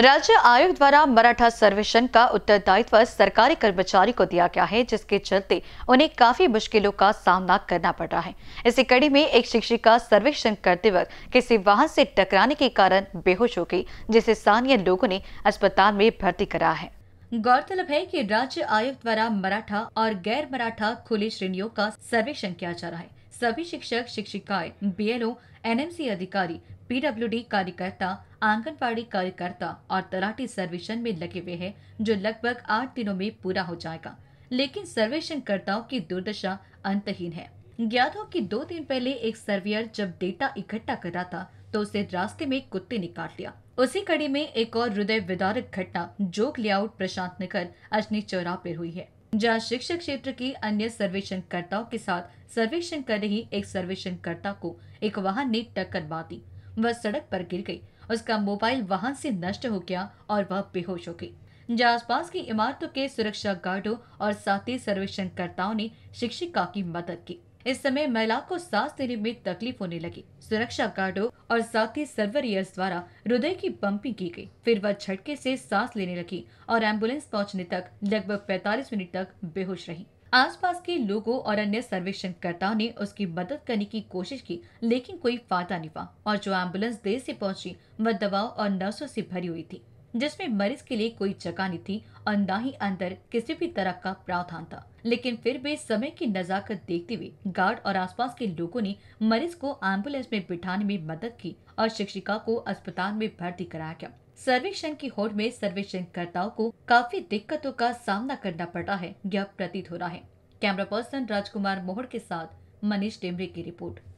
राज्य आयोग द्वारा मराठा सर्वेक्षण का उत्तरदायित्व सरकारी कर्मचारी को दिया गया है जिसके चलते उन्हें काफी मुश्किलों का सामना करना पड़ रहा है इसी कड़ी में एक शिक्षिका सर्वेक्षण करते वक्त किसी वाहन से टकराने के कारण बेहोश हो गई जिसे स्थानीय लोगों ने अस्पताल में भर्ती कराया है गौरतलब है कि राज्य आयोग द्वारा मराठा और गैर मराठा खुली श्रेणियों का सर्वेक्षण किया जा रहा है सभी शिक्षक शिक्षिकाएं बीएलओ एनएमसी अधिकारी पीडब्ल्यूडी कार्यकर्ता आंगनबाड़ी कार्यकर्ता और तलाटी सर्वेक्षण में लगे हुए हैं जो लगभग आठ दिनों में पूरा हो जाएगा लेकिन सर्वेक्षणकर्ताओं की दुर्दशा अंतहीन है ज्ञात हो कि दो दिन पहले एक सर्वेयर जब डेटा इकट्ठा कर रहा था तो उसे रास्ते में कुत्ते ने काट लिया उसी कड़ी में एक और हृदय विदारक घटना जोक लेआउट प्रशांत नगर अजनी चौराह पर हुई है जहां शिक्षक क्षेत्र की अन्य सर्वेक्षणकर्ताओं के साथ सर्वेक्षण कर रही एक सर्वेक्षणकर्ता को एक वाहन ने टक्कर मार दी वह सड़क पर गिर गई उसका मोबाइल वाहन से नष्ट हो गया और वह बेहोश हो गई जहाँ आसपास की इमारतों के सुरक्षा गार्डो और साथ ही सर्वेक्षणकर्ताओं ने शिक्षिका की मदद की इस समय महिला को सांस लेने में तकलीफ होने लगी सुरक्षा गार्डो और साथ ही सर्वरियर्स द्वारा हृदय की पंपिंग की गई फिर वह झटके से सांस लेने लगी और एम्बुलेंस पहुंचने तक लगभग 45 मिनट तक बेहोश रही आसपास के लोगों और अन्य सर्वेक्षणकर्ताओं ने उसकी मदद करने की कोशिश की लेकिन कोई फायदा नहीं हुआ और जो एम्बुलेंस देर से पहुंची वह दवाओं और नर्सों से भरी हुई थी जिसमें मरीज के लिए कोई जगह नहीं थी और न ही अंदर किसी भी तरह का प्रावधान था लेकिन फिर भी समय की नजाकत देखते हुए गार्ड और आसपास के लोगों ने मरीज को एम्बुलेंस में बिठाने में मदद की और शिक्षिका को अस्पताल में भर्ती कराया गया सर्वेक्षण की होड़ में सर्वेक्षणकर्ताओं को काफी दिक्कतों का सामना करना पड़ा है यह प्रतीत हो रहा है कैमरा पर्सन राजकुमार मोहड़ के साथ मनीष टेमरे की रिपोर्ट